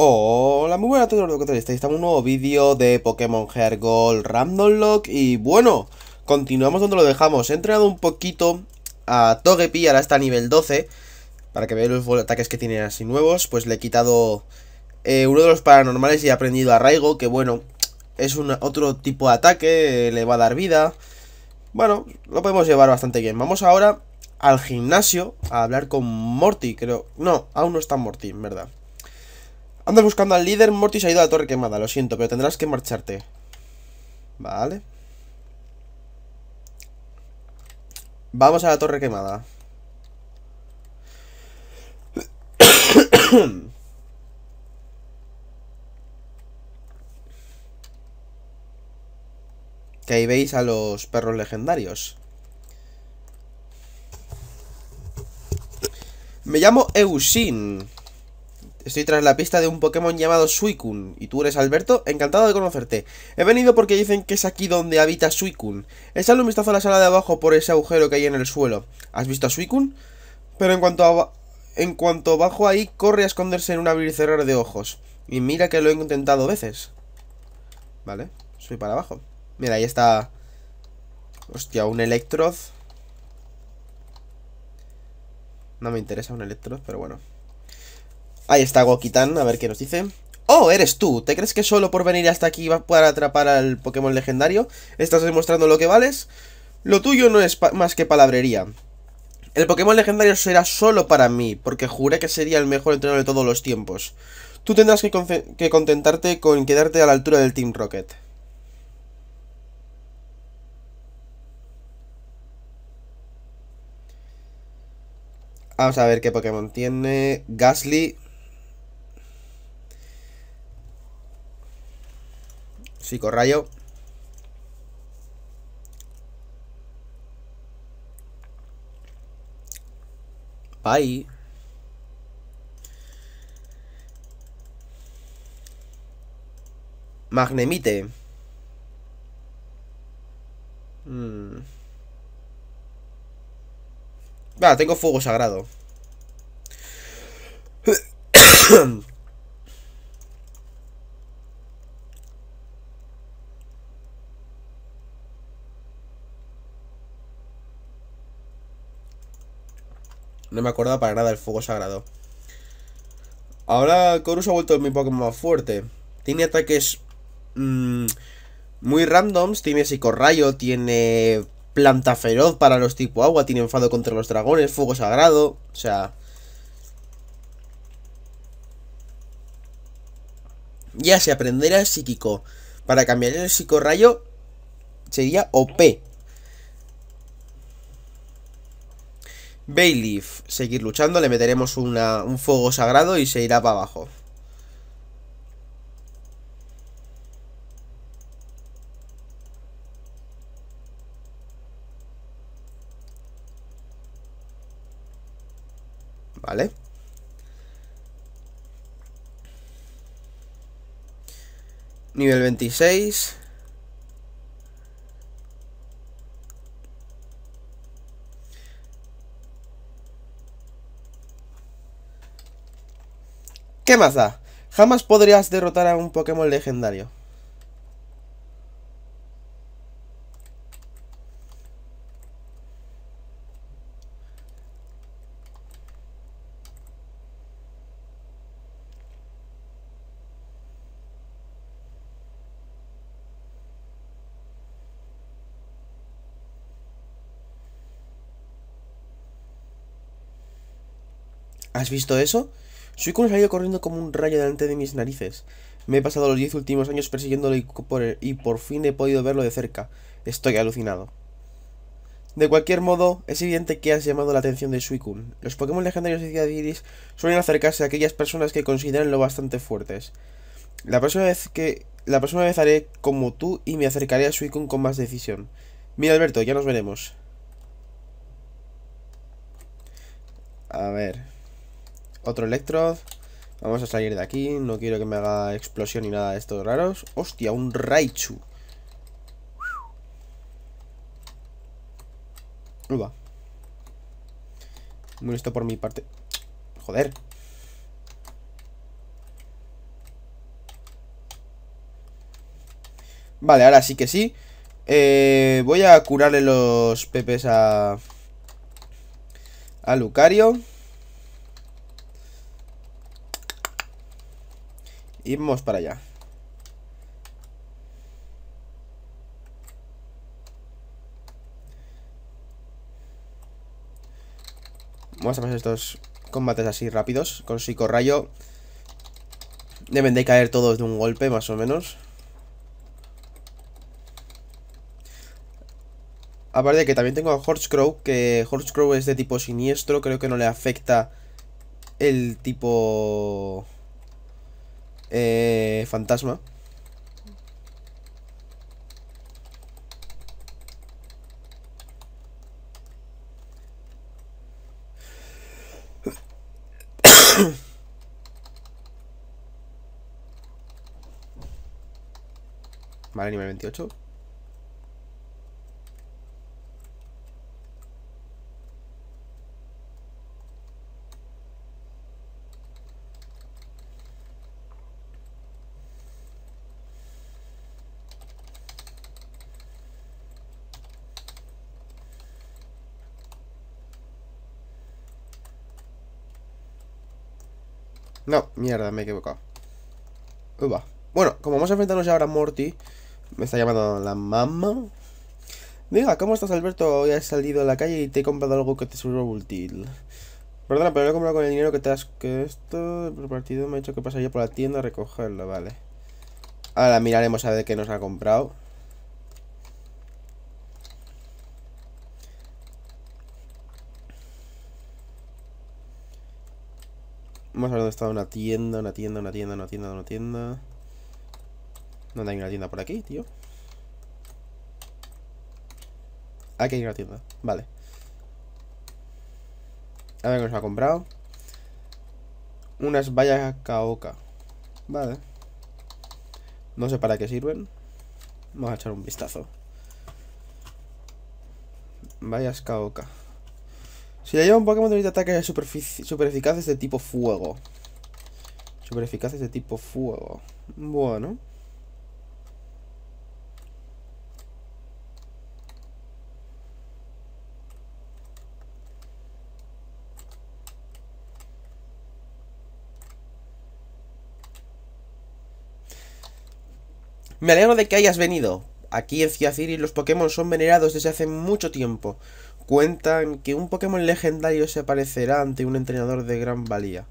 Hola, muy buenas a todos los que estáis, estamos en un nuevo vídeo de Pokémon Hair Gold Random Lock y bueno, continuamos donde lo dejamos, he entrenado un poquito a Togepi, ahora está a nivel 12, para que veáis los ataques que tiene así nuevos, pues le he quitado eh, uno de los paranormales y he aprendido a Raigo que bueno, es un, otro tipo de ataque, eh, le va a dar vida, bueno, lo podemos llevar bastante bien, vamos ahora al gimnasio a hablar con Morty, creo. No, aún no está Morty, en verdad. Andas buscando al líder, Mortis ha ido a la torre quemada, lo siento, pero tendrás que marcharte. Vale. Vamos a la torre quemada. que ahí veis a los perros legendarios. Me llamo Eusin. Estoy tras la pista de un Pokémon llamado Suicune. ¿Y tú eres Alberto? Encantado de conocerte. He venido porque dicen que es aquí donde habita Suicune. salido un vistazo a la sala de abajo por ese agujero que hay en el suelo. ¿Has visto a Suicune? Pero en cuanto En cuanto bajo ahí, corre a esconderse en un abrir y cerrar de ojos. Y mira que lo he intentado veces. Vale, soy para abajo. Mira, ahí está... Hostia, un Electroz. No me interesa un Electroz, pero bueno. Ahí está Gokitan, a ver qué nos dice. ¡Oh, eres tú! ¿Te crees que solo por venir hasta aquí vas a poder atrapar al Pokémon legendario? ¿Estás demostrando lo que vales? Lo tuyo no es más que palabrería. El Pokémon legendario será solo para mí, porque juré que sería el mejor entrenador de todos los tiempos. Tú tendrás que, que contentarte con quedarte a la altura del Team Rocket. Vamos a ver qué Pokémon tiene. Gasly, rayo, pai, Magnemite. Va, hmm. va, tengo fuego sagrado. No me acordaba para nada del fuego sagrado. Ahora Corus ha vuelto mi Pokémon más fuerte. Tiene ataques mm, muy randoms. Tiene psicorrayo, tiene planta feroz para los tipo agua, tiene enfado contra los dragones, fuego sagrado. O sea... Ya se aprenderá psíquico. Para cambiar el psicorrayo sería OP. Bayleaf, seguir luchando, le meteremos una, un fuego sagrado y se irá para abajo. Vale. Nivel 26. ¿Qué más da? Jamás podrías derrotar a un Pokémon legendario. ¿Has visto eso? ha salido corriendo como un rayo delante de mis narices. Me he pasado los diez últimos años persiguiéndolo y por, fin he podido verlo de cerca. Estoy alucinado. De cualquier modo, es evidente que has llamado la atención de Suicune. Los Pokémon legendarios de Ciudad Iris suelen acercarse a aquellas personas que consideran lo bastante fuertes. La próxima vez que la próxima vez haré como tú y me acercaré a Suicune con más decisión. Mira Alberto, ya nos veremos. A ver. Otro electro Vamos a salir de aquí. No quiero que me haga explosión ni nada de estos raros. ¡Hostia! Un Raichu. Uva. Muy listo por mi parte. Joder. Vale, ahora sí que sí. Eh, voy a curarle los pepes a... A Lucario. y para allá. Vamos a pasar estos combates así rápidos. Con psicorrayo. Deben de caer todos de un golpe, más o menos. Aparte de que también tengo a crow que crow es de tipo siniestro, creo que no le afecta el tipo eh, fantasma. Vale, nivel 28. No, mierda, me he equivocado. Bueno, como vamos a enfrentarnos ahora a Morty, me está llamando la mamá. Diga, ¿cómo estás, Alberto? Hoy has salido a la calle y te he comprado algo que te sirve útil. Perdona, pero lo he comprado con el dinero que te has... Que esto... El partido me ha hecho que pasaría por la tienda a recogerlo, vale. Ahora miraremos a ver qué nos ha comprado. Vamos a ver dónde está una tienda, una tienda, una tienda, una tienda, una tienda. ¿Dónde hay una tienda por aquí, tío? Aquí hay una tienda, vale. A ver qué nos ha comprado. Unas vallas caoca. Vale. No sé para qué sirven. Vamos a echar un vistazo. Vallas caoca. Si le lleva un Pokémon, de ataques super, super eficaces de tipo fuego. Super eficaces de tipo fuego. Bueno. Me alegro de que hayas venido. Aquí en Ciaciri los Pokémon son venerados desde hace mucho tiempo cuentan que un Pokémon legendario se aparecerá ante un entrenador de gran valía.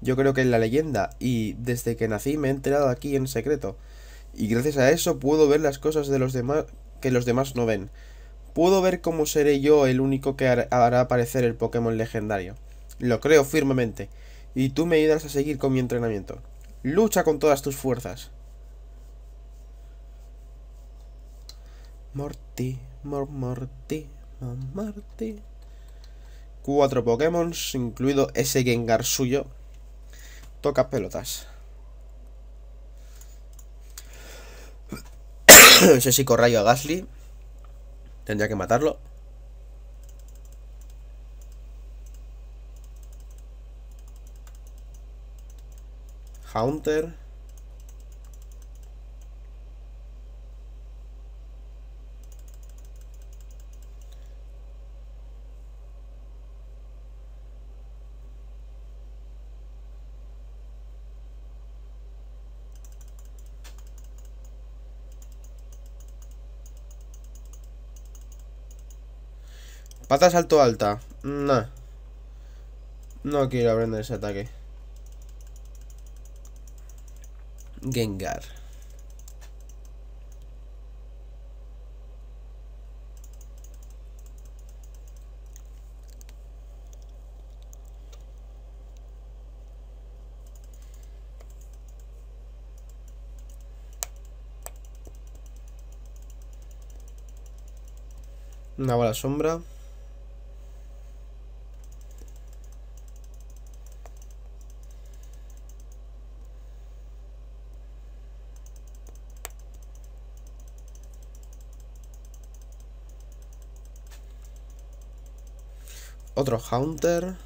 Yo creo que es la leyenda, y desde que nací me he enterado aquí en secreto. Y gracias a eso puedo ver las cosas de los demás que los demás no ven. Puedo ver cómo seré yo el único que hará aparecer el Pokémon legendario. Lo creo firmemente. Y tú me ayudas a seguir con mi entrenamiento. Lucha con todas tus fuerzas. Morty, Morty, Marty, Cuatro Pokémon, incluido ese Gengar suyo. Toca pelotas. No sé si psicorrayo a Gasly. Tendría que matarlo. Haunter. Pata salto alta. No No quiero aprender ese ataque. Gengar. Una bola sombra. Otro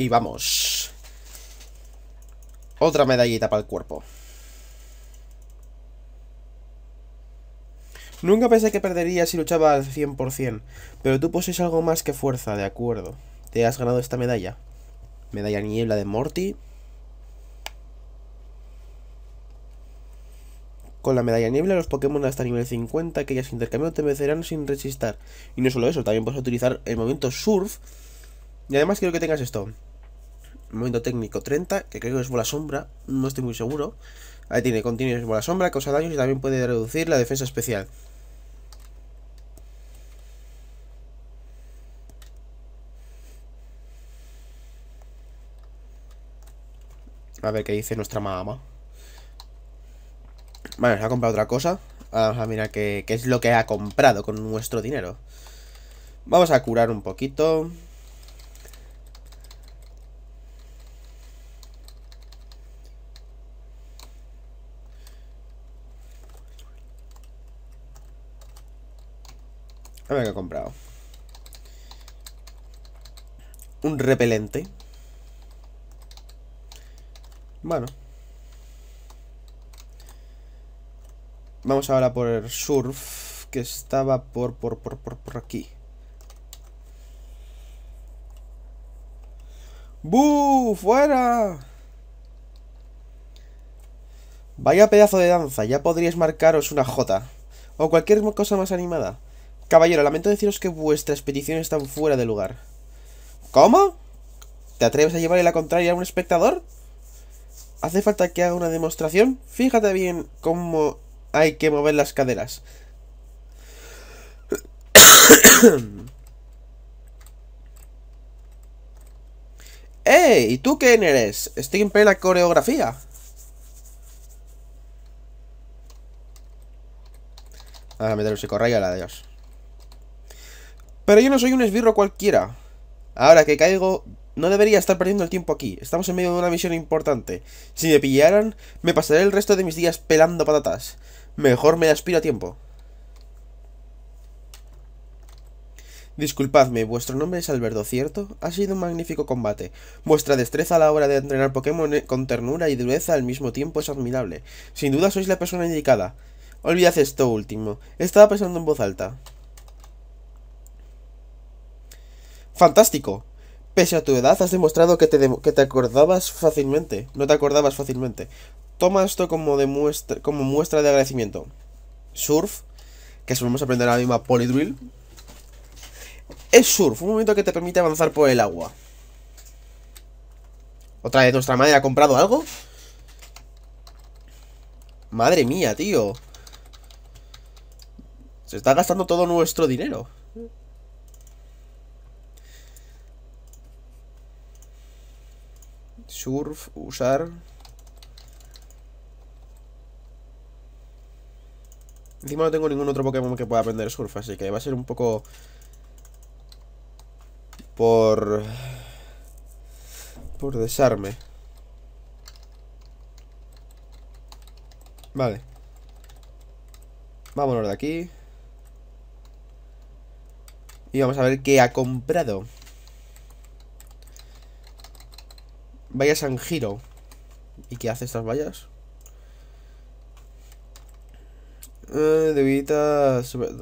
Y vamos. Otra medallita para el cuerpo. Nunca pensé que perdería si luchaba al 100%, pero tú posees algo más que fuerza, de acuerdo. Te has ganado esta medalla. Medalla niebla de Morty. Con la medalla niebla, los Pokémon hasta nivel 50 que hayas te vencerán sin resistar. Y no solo eso, también puedes utilizar el movimiento Surf. Y además quiero que tengas esto. Movimiento técnico 30, que creo que es bola sombra, no estoy muy seguro. Ahí tiene, continuo por la sombra, causa daños y también puede reducir la defensa especial. A ver qué dice nuestra mamá. Bueno, se ha comprado otra cosa. Vamos a mirar qué, qué es lo que ha comprado con nuestro dinero. Vamos a curar un poquito. A ver qué he comprado. Un repelente. Bueno. Vamos ahora por el surf, que estaba por, por, por, por, aquí. ¡Bu! ¡Fuera! Vaya pedazo de danza, ya podríais marcaros una J. O cualquier cosa más animada. Caballero, lamento deciros que vuestra expedición está fuera de lugar. ¿Cómo? ¿Te atreves a llevarle la contraria a un espectador? ¿Hace falta que haga una demostración? Fíjate bien cómo hay que mover las caderas. ¡Ey! ¿Y tú quién eres? Estoy en plena coreografía. a meter el psicorrayo a la de pero yo no soy un esbirro cualquiera. Ahora que caigo, no debería estar perdiendo el tiempo aquí. Estamos en medio de una misión importante. Si me pillaran, me pasaré el resto de mis días pelando patatas. Mejor me aspiro a tiempo. Disculpadme, vuestro nombre es Alberto, ¿cierto? Ha sido un magnífico combate. Vuestra destreza a la hora de entrenar Pokémon eh, con ternura y dureza al mismo tiempo es admirable. Sin duda sois la persona indicada. Olvidad esto último. Estaba pensando en voz alta. Fantástico. Pese a tu edad, has demostrado que te, que te acordabas fácilmente. No te acordabas fácilmente. Toma esto como, muestra, como muestra de agradecimiento. Surf, que solemos aprender ahora mismo misma Polydrill. Es surf, un momento que te permite avanzar por el agua. ¿Otra vez nuestra madre ha comprado algo? Madre mía, tío. Se está gastando todo nuestro dinero. surf, usar. Encima no tengo ningún otro Pokémon que pueda aprender surf, así que va a ser un poco... Por... Por desarme. Vale. Vámonos de aquí. Y vamos a ver qué ha comprado. Vaya San giro ¿Y qué hace estas vallas? Eh,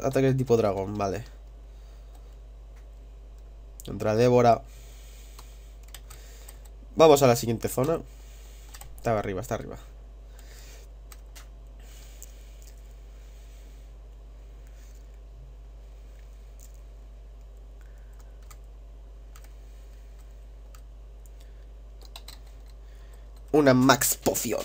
ataques tipo dragón, vale. Contra Débora. Vamos a la siguiente zona. Está arriba, está arriba. una Max Poción.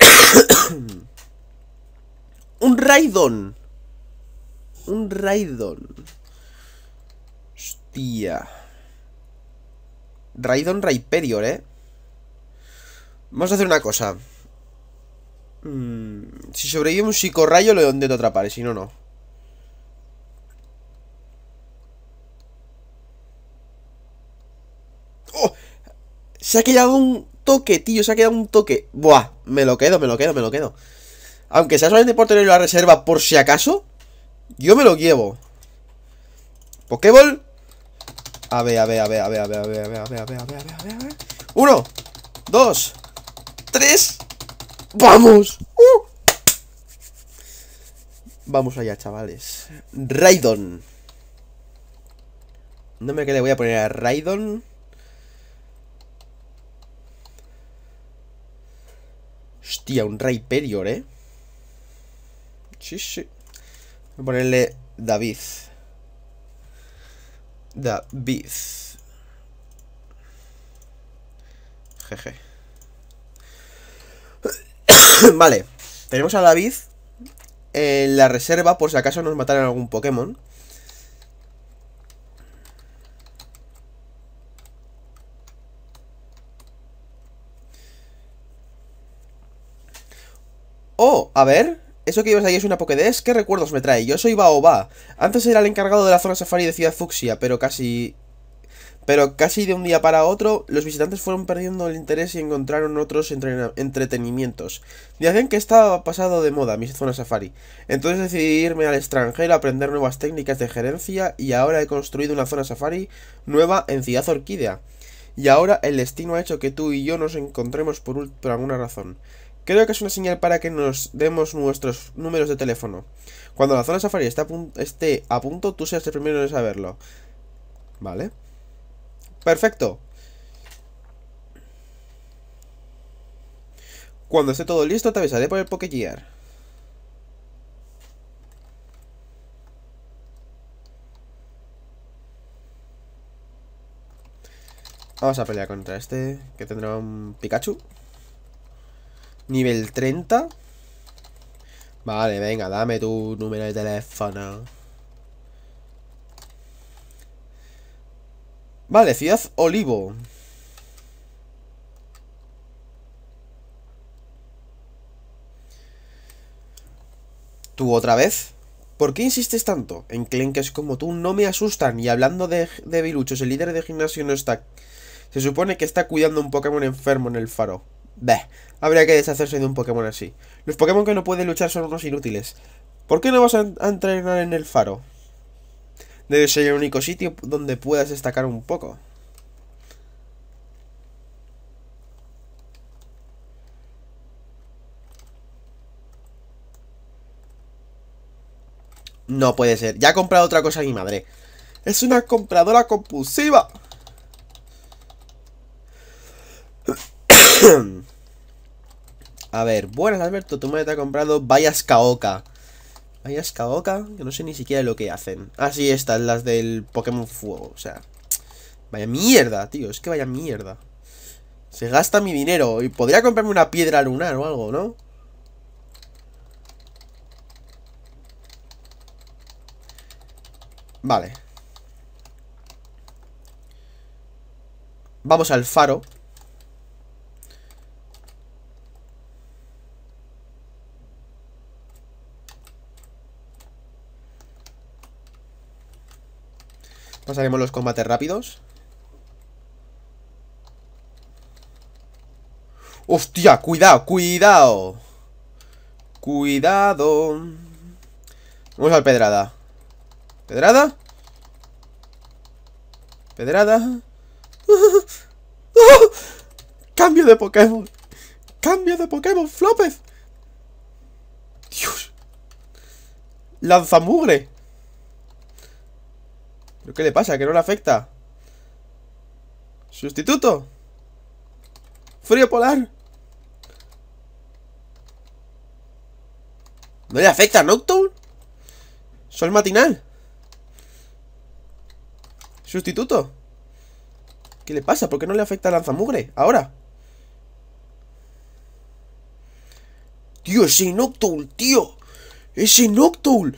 un Raidon. Un Raidon. Hostia. Raidon Raiperior, ¿eh? Vamos a hacer una cosa. Mm, si sobrevive un rayo lo donde atrapar, atrapares si no, no. Se ha quedado un toque, tío, se ha quedado un toque. Buah, me lo quedo, me lo quedo, me lo quedo. Aunque sea solamente por tener la reserva por si acaso, yo me lo llevo. Pokéball. A ver, a ver, a ver, a ver, a ver, a ver, a ver, a ver, a ver, a ver, a a Uno, dos, tres. ¡Vamos! Vamos allá, chavales. Raidon. No me quedé, voy a poner a Raidon. Hostia, un Rayperior, ¿eh? Sí, sí. Voy a ponerle David. David. Jeje. vale. Tenemos a David en la reserva por si acaso nos mataran algún Pokémon. A ver, eso que llevas ahí es una Pokédex, ¿qué recuerdos me trae? Yo soy Baoba. Antes era el encargado de la zona safari de Ciudad Fuxia, pero casi... Pero casi de un día para otro, los visitantes fueron perdiendo el interés y encontraron otros entretenimientos entretenimientos. hacen que estaba pasado de moda mi zona safari. Entonces decidí irme al extranjero a aprender nuevas técnicas de gerencia y ahora he construido una zona safari nueva en Ciudad Orquídea. Y ahora el destino ha hecho que tú y yo nos encontremos por alguna razón. Creo que es una señal para que nos demos nuestros números de teléfono. Cuando la zona safari esté a punto, tú seas el primero en saberlo. ¿Vale? Perfecto. Cuando esté todo listo, te avisaré por el Pokégear Vamos a pelear contra este, que tendrá un Pikachu. Nivel 30. Vale, venga, dame tu número de teléfono. Vale, ciudad Olivo. ¿Tú otra vez? ¿Por qué insistes tanto? En clenques como tú no me asustan. Y hablando de, de el líder de gimnasio no está... Se supone que está cuidando un Pokémon enfermo en el faro. Bah, habría que deshacerse de un Pokémon así. Los Pokémon que no pueden luchar son unos inútiles. ¿Por qué no vas a, entrenar en el faro? Debe ser el único sitio donde puedas destacar un poco. No puede ser. Ya ha comprado otra cosa mi madre. Es una compradora compulsiva. a ver, buenas Alberto, tu madre te ha comprado vallas Kaoka Vallas Kaoka, que no sé ni siquiera lo que hacen. Ah, sí, estas, las del Pokémon Fuego, o sea. Vaya mierda, tío, es que vaya mierda. Se gasta mi dinero y podría comprarme una piedra lunar o algo, ¿no? Vale. Vamos al faro Pasaremos los combates rápidos. ¡Hostia! ¡Cuidado! ¡Cuidado! ¡Cuidado! Vamos a al pedrada. ¿Pedrada? ¿Pedrada? ¡Cambio de Pokémon! ¡Cambio de Pokémon! ¡Flopez! ¡Dios! ¡Lanzamugre! qué le pasa? ¿Que no le afecta? ¡Sustituto! ¡Frío polar! ¿No le afecta a Noctowl? ¿Sol matinal? ¿Sustituto? ¿Qué le pasa? ¿Por qué no le afecta a Lanzamugre? Ahora Tío, ese Noctowl, tío Ese Noctowl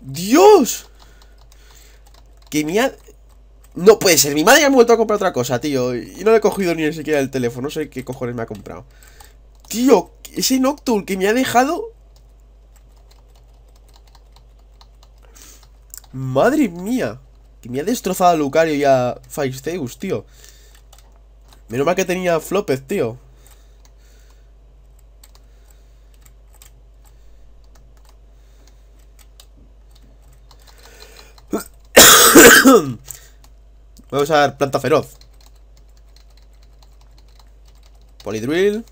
Dios que me ha... No puede ser, mi madre me ha vuelto a comprar otra cosa, tío Y no le he cogido ni siquiera el teléfono, no sé qué cojones me ha comprado Tío, ese Nocturne que me ha dejado Madre mía Que me ha destrozado a Lucario y a Faisteus, tío Menos mal que tenía Flopez, tío Voy a usar planta feroz. Polydrill,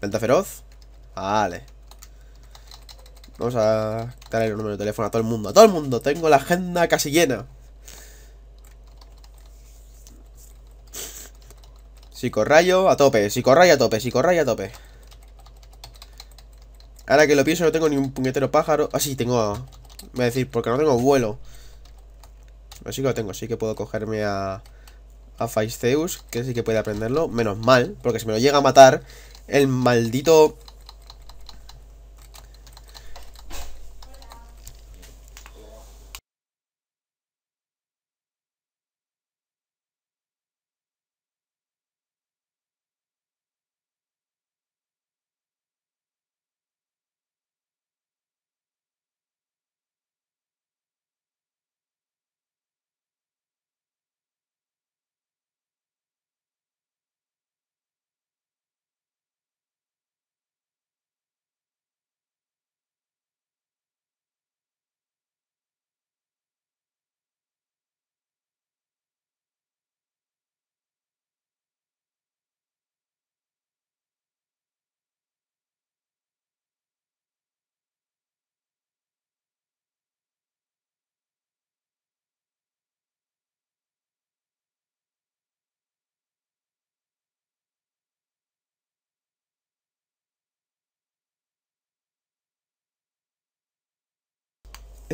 Planta feroz. Vale. Vamos a darle el número de teléfono a todo el mundo. A todo el mundo. Tengo la agenda casi llena. Psicorrayo a tope. Psicorrayo a tope. Psicorrayo a tope. Ahora que lo pienso, no tengo ni un puñetero pájaro. Ah, sí, tengo... Voy a decir, porque no tengo vuelo. Pues sí que lo tengo, sí que puedo cogerme a, a que sí que puede aprenderlo. Menos mal, porque si me lo llega a matar, el maldito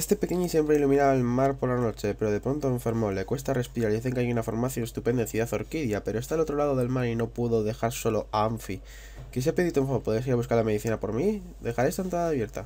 Este pequeño siempre iluminaba el mar por la noche, pero de pronto enfermó, le cuesta respirar, y dicen que hay una farmacia estupenda en Ciudad Orquídea, pero está al otro lado del mar y no pudo dejar solo a Amphi. Quisiera pedirte un favor, ¿podrías ir a buscar la medicina por mí? Dejaré esta entrada abierta.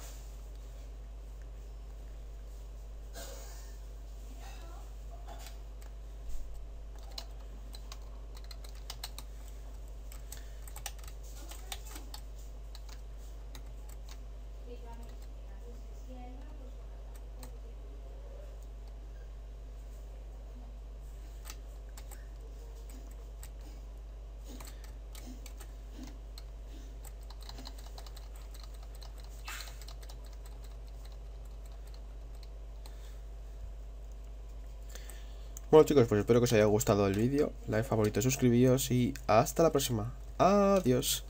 Bueno chicos, pues espero que os haya gustado el vídeo, like, favorito, suscribíos y hasta la próxima. Adiós.